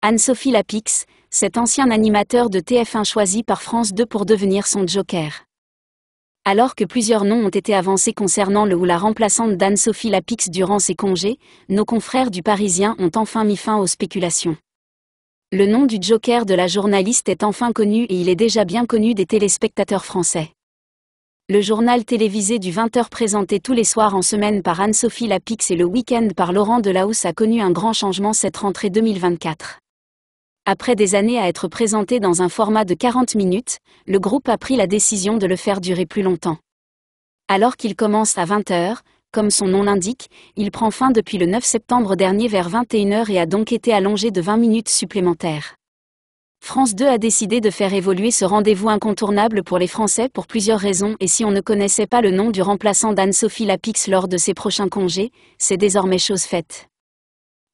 Anne-Sophie Lapix, cet ancien animateur de TF1 choisi par France 2 pour devenir son joker. Alors que plusieurs noms ont été avancés concernant le ou la remplaçante d'Anne-Sophie Lapix durant ses congés, nos confrères du Parisien ont enfin mis fin aux spéculations. Le nom du joker de la journaliste est enfin connu et il est déjà bien connu des téléspectateurs français. Le journal télévisé du 20h présenté tous les soirs en semaine par Anne-Sophie Lapix et le week-end par Laurent Delahousse a connu un grand changement cette rentrée 2024. Après des années à être présenté dans un format de 40 minutes, le groupe a pris la décision de le faire durer plus longtemps. Alors qu'il commence à 20h, comme son nom l'indique, il prend fin depuis le 9 septembre dernier vers 21h et a donc été allongé de 20 minutes supplémentaires. France 2 a décidé de faire évoluer ce rendez-vous incontournable pour les Français pour plusieurs raisons et si on ne connaissait pas le nom du remplaçant d'Anne-Sophie Lapix lors de ses prochains congés, c'est désormais chose faite.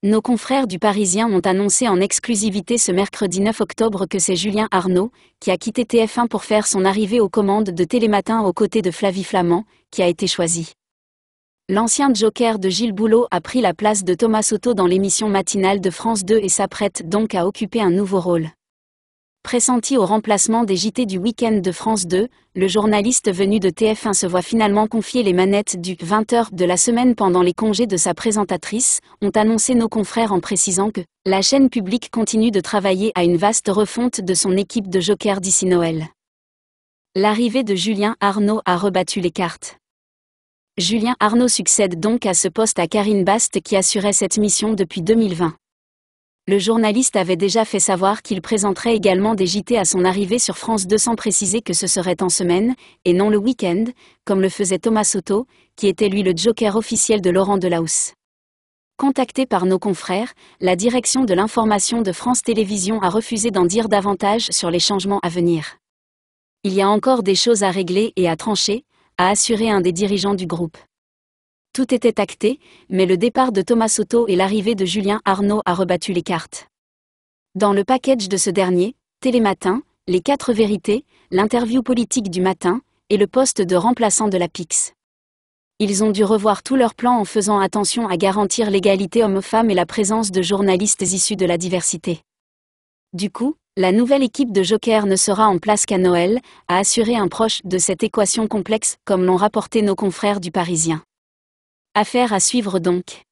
Nos confrères du Parisien ont annoncé en exclusivité ce mercredi 9 octobre que c'est Julien Arnaud, qui a quitté TF1 pour faire son arrivée aux commandes de Télématin aux côtés de Flavie Flamand, qui a été choisi. L'ancien joker de Gilles Boulot a pris la place de Thomas Soto dans l'émission matinale de France 2 et s'apprête donc à occuper un nouveau rôle pressenti au remplacement des JT du week-end de France 2, le journaliste venu de TF1 se voit finalement confier les manettes du 20h de la semaine pendant les congés de sa présentatrice, ont annoncé nos confrères en précisant que la chaîne publique continue de travailler à une vaste refonte de son équipe de jokers d'ici Noël. L'arrivée de Julien Arnaud a rebattu les cartes. Julien Arnaud succède donc à ce poste à Karine Bast qui assurait cette mission depuis 2020 le journaliste avait déjà fait savoir qu'il présenterait également des JT à son arrivée sur France 2 sans préciser que ce serait en semaine, et non le week-end, comme le faisait Thomas Soto, qui était lui le joker officiel de Laurent Delahousse. Contacté par nos confrères, la direction de l'information de France Télévisions a refusé d'en dire davantage sur les changements à venir. Il y a encore des choses à régler et à trancher, a assuré un des dirigeants du groupe. Tout était acté, mais le départ de Thomas Soto et l'arrivée de Julien Arnaud a rebattu les cartes. Dans le package de ce dernier, Télématin, les quatre vérités, l'interview politique du matin, et le poste de remplaçant de la PIX. Ils ont dû revoir tout leur plans en faisant attention à garantir l'égalité homme-femme et la présence de journalistes issus de la diversité. Du coup, la nouvelle équipe de Joker ne sera en place qu'à Noël, a assuré un proche de cette équation complexe, comme l'ont rapporté nos confrères du Parisien. Affaire à suivre donc